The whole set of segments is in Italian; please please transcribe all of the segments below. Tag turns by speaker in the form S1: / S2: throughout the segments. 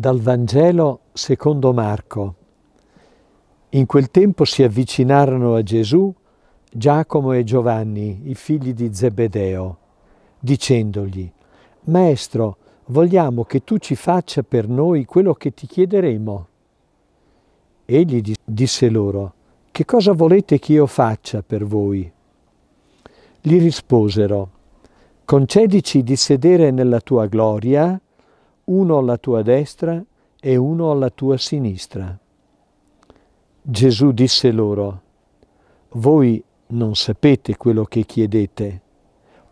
S1: Dal Vangelo secondo Marco. In quel tempo si avvicinarono a Gesù Giacomo e Giovanni, i figli di Zebedeo, dicendogli, Maestro, vogliamo che tu ci faccia per noi quello che ti chiederemo. Egli disse loro, Che cosa volete che io faccia per voi? Gli risposero, Concedici di sedere nella tua gloria uno alla tua destra e uno alla tua sinistra. Gesù disse loro, voi non sapete quello che chiedete.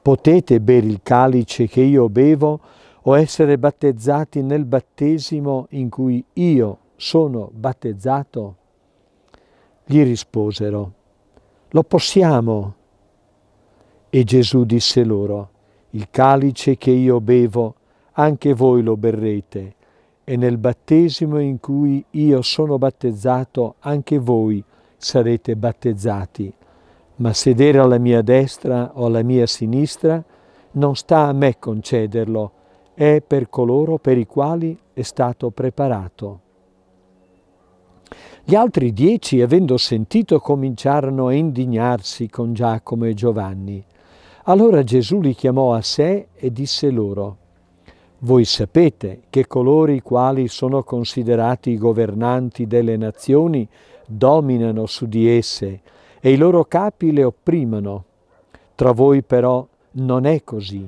S1: Potete bere il calice che io bevo o essere battezzati nel battesimo in cui io sono battezzato? Gli risposero, lo possiamo. E Gesù disse loro, il calice che io bevo anche voi lo berrete e nel battesimo in cui io sono battezzato, anche voi sarete battezzati. Ma sedere alla mia destra o alla mia sinistra non sta a me concederlo, è per coloro per i quali è stato preparato. Gli altri dieci, avendo sentito, cominciarono a indignarsi con Giacomo e Giovanni. Allora Gesù li chiamò a sé e disse loro, voi sapete che coloro i quali sono considerati i governanti delle nazioni dominano su di esse e i loro capi le opprimono. Tra voi però non è così,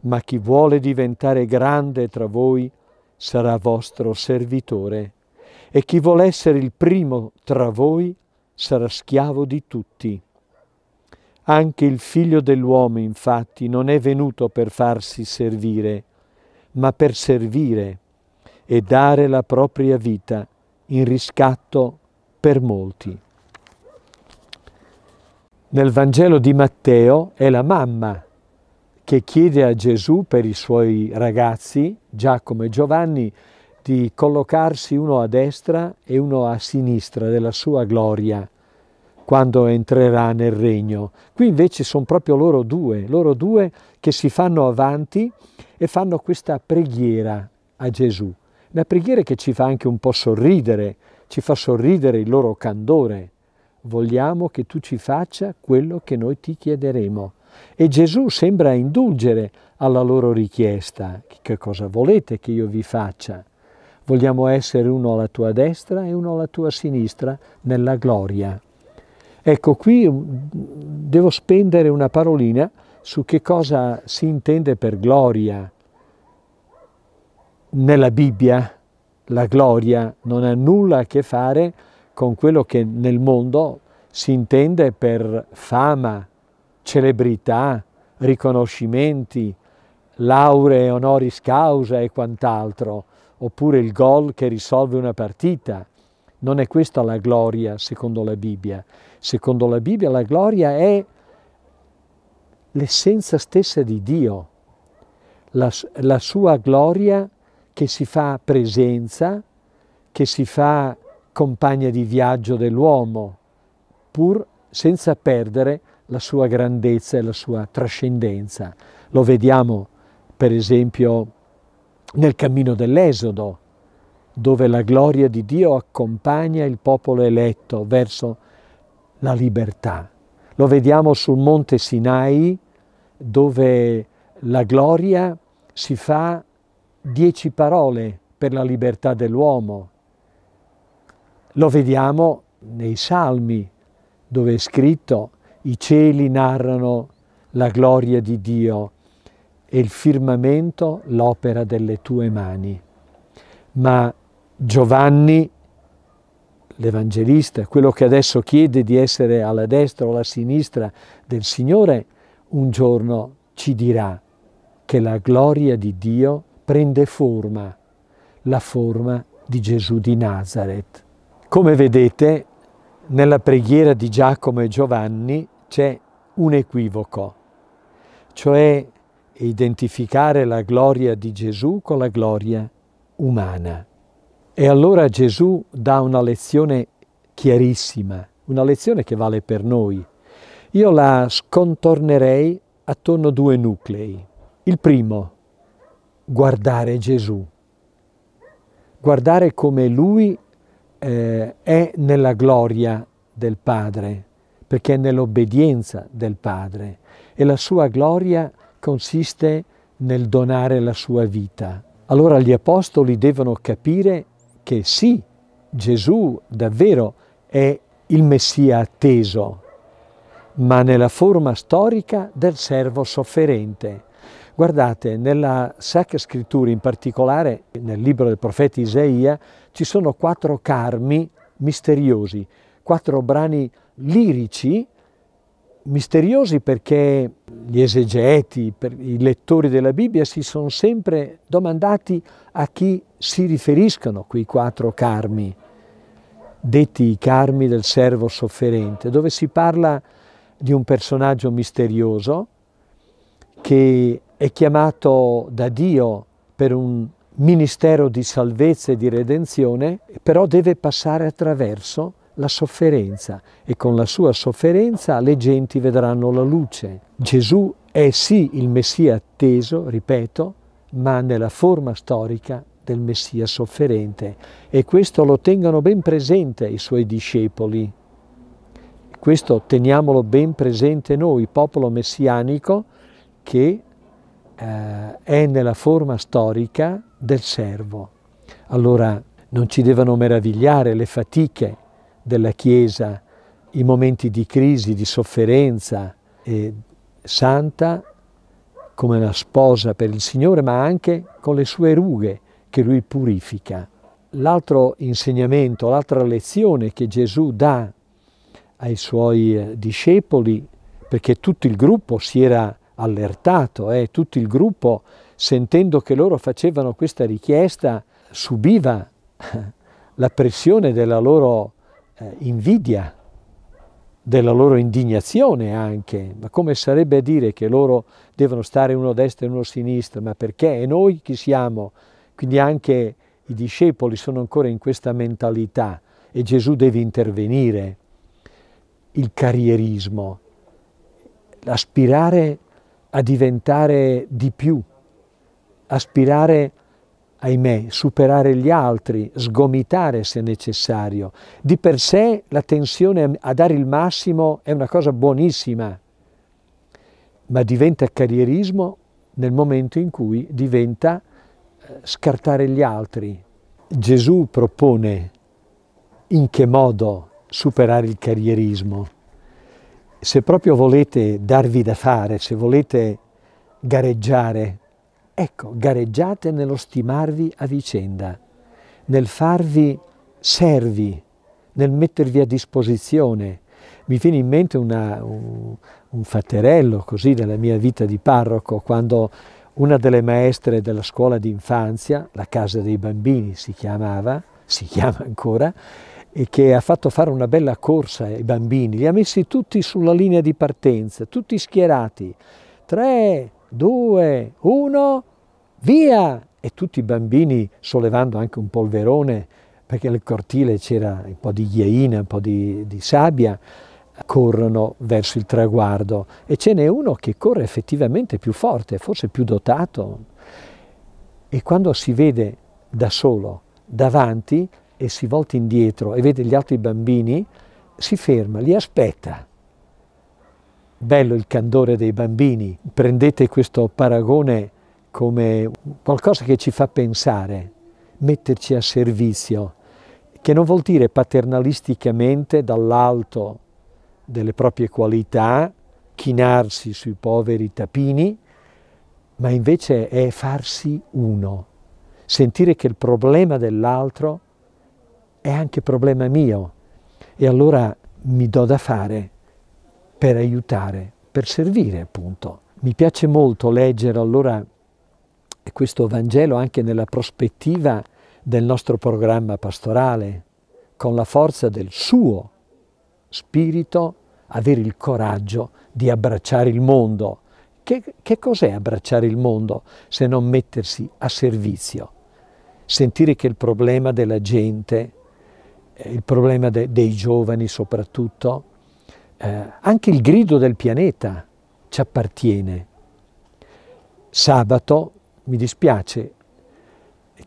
S1: ma chi vuole diventare grande tra voi sarà vostro servitore e chi vuole essere il primo tra voi sarà schiavo di tutti. Anche il figlio dell'uomo infatti non è venuto per farsi servire, ma per servire e dare la propria vita in riscatto per molti. Nel Vangelo di Matteo è la mamma che chiede a Gesù per i suoi ragazzi, Giacomo e Giovanni, di collocarsi uno a destra e uno a sinistra della sua gloria quando entrerà nel regno. Qui invece sono proprio loro due, loro due che si fanno avanti e fanno questa preghiera a Gesù, una preghiera che ci fa anche un po' sorridere, ci fa sorridere il loro candore. Vogliamo che tu ci faccia quello che noi ti chiederemo. E Gesù sembra indulgere alla loro richiesta, che cosa volete che io vi faccia? Vogliamo essere uno alla tua destra e uno alla tua sinistra nella gloria. Ecco, qui mm, devo spendere una parolina su che cosa si intende per gloria. Nella Bibbia la gloria non ha nulla a che fare con quello che nel mondo si intende per fama, celebrità, riconoscimenti, lauree honoris causa e quant'altro, oppure il gol che risolve una partita. Non è questa la gloria secondo la Bibbia. Secondo la Bibbia la gloria è l'essenza stessa di Dio, la, la sua gloria che si fa presenza, che si fa compagna di viaggio dell'uomo, pur senza perdere la sua grandezza e la sua trascendenza. Lo vediamo per esempio nel cammino dell'Esodo, dove la gloria di Dio accompagna il popolo eletto verso la libertà. Lo vediamo sul monte Sinai, dove la gloria si fa dieci parole per la libertà dell'uomo. Lo vediamo nei Salmi, dove è scritto i cieli narrano la gloria di Dio e il firmamento l'opera delle tue mani. Ma Giovanni, l'Evangelista, quello che adesso chiede di essere alla destra o alla sinistra del Signore, un giorno ci dirà che la gloria di Dio prende forma, la forma di Gesù di Nazareth. Come vedete, nella preghiera di Giacomo e Giovanni c'è un equivoco, cioè identificare la gloria di Gesù con la gloria umana. E allora Gesù dà una lezione chiarissima, una lezione che vale per noi, io la scontornerei attorno a due nuclei. Il primo, guardare Gesù, guardare come Lui eh, è nella gloria del Padre, perché è nell'obbedienza del Padre e la sua gloria consiste nel donare la sua vita. Allora gli apostoli devono capire che sì, Gesù davvero è il Messia atteso, ma nella forma storica del servo sofferente. Guardate, nella Sacra Scrittura, in particolare nel libro del profeta Isaia, ci sono quattro carmi misteriosi, quattro brani lirici misteriosi perché gli esegeti, i lettori della Bibbia si sono sempre domandati a chi si riferiscono quei quattro carmi, detti i carmi del servo sofferente, dove si parla di un personaggio misterioso che è chiamato da Dio per un ministero di salvezza e di redenzione, però deve passare attraverso la sofferenza e con la sua sofferenza le genti vedranno la luce. Gesù è sì il Messia atteso, ripeto, ma nella forma storica del Messia sofferente e questo lo tengono ben presente i suoi discepoli questo teniamolo ben presente noi, popolo messianico che eh, è nella forma storica del servo. Allora non ci devono meravigliare le fatiche della Chiesa, i momenti di crisi, di sofferenza, e eh, santa come la sposa per il Signore, ma anche con le sue rughe che Lui purifica. L'altro insegnamento, l'altra lezione che Gesù dà ai suoi eh, discepoli, perché tutto il gruppo si era allertato, eh, tutto il gruppo sentendo che loro facevano questa richiesta subiva la pressione della loro eh, invidia, della loro indignazione anche, ma come sarebbe a dire che loro devono stare uno a destra e uno a sinistra, ma perché? E noi chi siamo? Quindi anche i discepoli sono ancora in questa mentalità e Gesù deve intervenire il carrierismo, aspirare a diventare di più, aspirare, ahimè, superare gli altri, sgomitare se necessario. Di per sé la tensione a dare il massimo è una cosa buonissima, ma diventa carrierismo nel momento in cui diventa eh, scartare gli altri. Gesù propone in che modo superare il carrierismo. Se proprio volete darvi da fare, se volete gareggiare, ecco, gareggiate nello stimarvi a vicenda, nel farvi servi, nel mettervi a disposizione. Mi viene in mente una, un, un fatterello così della mia vita di parroco, quando una delle maestre della scuola d'infanzia, la casa dei bambini si chiamava, si chiama ancora, e che ha fatto fare una bella corsa ai bambini, li ha messi tutti sulla linea di partenza, tutti schierati. 3, 2, 1, via! E tutti i bambini sollevando anche un polverone, perché nel cortile c'era un po' di ghiaina, un po' di, di sabbia, corrono verso il traguardo e ce n'è uno che corre effettivamente più forte, forse più dotato. E quando si vede da solo davanti e si volta indietro e vede gli altri bambini, si ferma, li aspetta. Bello il candore dei bambini, prendete questo paragone come qualcosa che ci fa pensare, metterci a servizio, che non vuol dire paternalisticamente dall'alto delle proprie qualità, chinarsi sui poveri tapini, ma invece è farsi uno, sentire che il problema dell'altro è è anche problema mio e allora mi do da fare per aiutare, per servire appunto. Mi piace molto leggere allora questo Vangelo anche nella prospettiva del nostro programma pastorale, con la forza del suo spirito, avere il coraggio di abbracciare il mondo. Che, che cos'è abbracciare il mondo se non mettersi a servizio? Sentire che il problema della gente è il problema de dei giovani soprattutto, eh, anche il grido del pianeta ci appartiene. Sabato, mi dispiace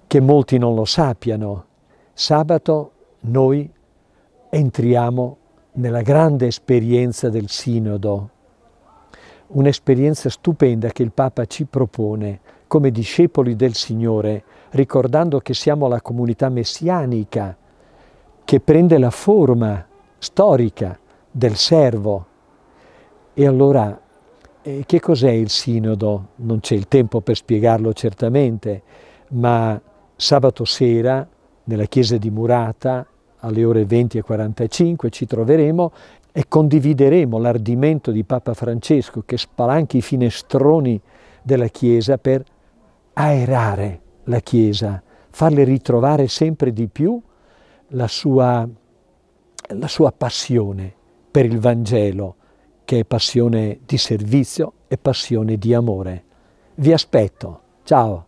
S1: che molti non lo sappiano, sabato noi entriamo nella grande esperienza del sinodo, un'esperienza stupenda che il Papa ci propone come discepoli del Signore, ricordando che siamo la comunità messianica, che prende la forma storica del servo. E allora, eh, che cos'è il sinodo? Non c'è il tempo per spiegarlo certamente, ma sabato sera nella chiesa di Murata alle ore 20 e 45 ci troveremo e condivideremo l'ardimento di Papa Francesco che spalanchi i finestroni della Chiesa per aerare la Chiesa, farle ritrovare sempre di più la sua, la sua passione per il Vangelo, che è passione di servizio e passione di amore. Vi aspetto. Ciao!